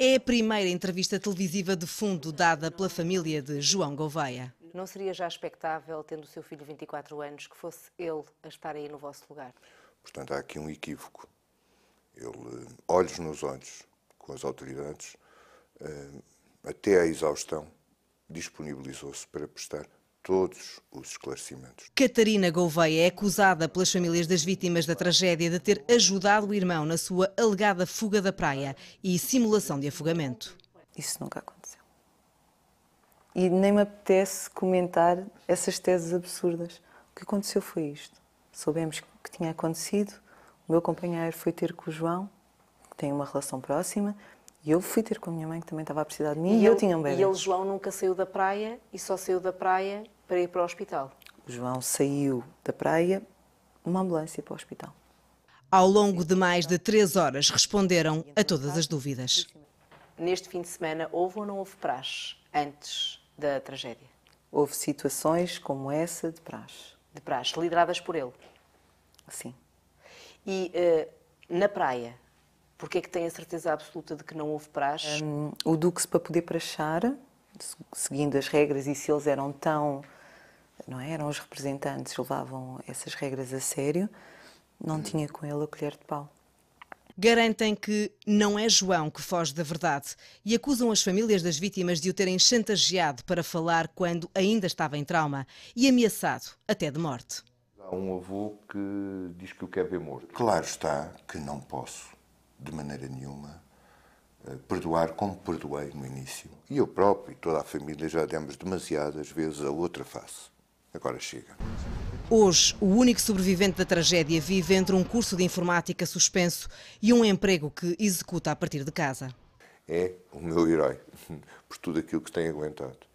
É a primeira entrevista televisiva de fundo dada pela família de João Gouveia. Não seria já expectável, tendo o seu filho 24 anos, que fosse ele a estar aí no vosso lugar? Portanto, há aqui um equívoco. Ele, eh, olhos nos olhos, com as autoridades, eh, até à exaustão, disponibilizou-se para prestar todos os esclarecimentos. Catarina Gouveia é acusada pelas famílias das vítimas da tragédia de ter ajudado o irmão na sua alegada fuga da praia e simulação de afogamento. Isso nunca aconteceu. E nem me apetece comentar essas teses absurdas. O que aconteceu foi isto. Soubemos o que tinha acontecido, o meu companheiro foi ter com o João, que tem uma relação próxima, e eu fui ter com a minha mãe, que também estava a precisar de mim, e, e eu tinha um bebê. E ele, João, nunca saiu da praia e só saiu da praia para ir para o hospital? O João saiu da praia numa ambulância para o hospital. Ao longo de mais de três horas, responderam a todas as dúvidas. Neste fim de semana, houve ou não houve praxe antes da tragédia? Houve situações como essa de praxe. De praxe, lideradas por ele? Sim. E uh, na praia, porque é que tem a certeza absoluta de que não houve praxe? Um, o Dux, para poder praxar, seguindo as regras, e se eles eram tão. não é? eram os representantes, levavam essas regras a sério, não tinha com ele a colher de pau garantem que não é João que foge da verdade e acusam as famílias das vítimas de o terem chantageado para falar quando ainda estava em trauma e ameaçado até de morte. Há um avô que diz que o quer ver morto. Claro está que não posso de maneira nenhuma, eh, perdoar como perdoei no início. E eu próprio e toda a família já demos demasiadas vezes a outra face. Agora chega. Hoje, o único sobrevivente da tragédia vive entre um curso de informática suspenso e um emprego que executa a partir de casa. É o meu herói, por tudo aquilo que tem aguentado.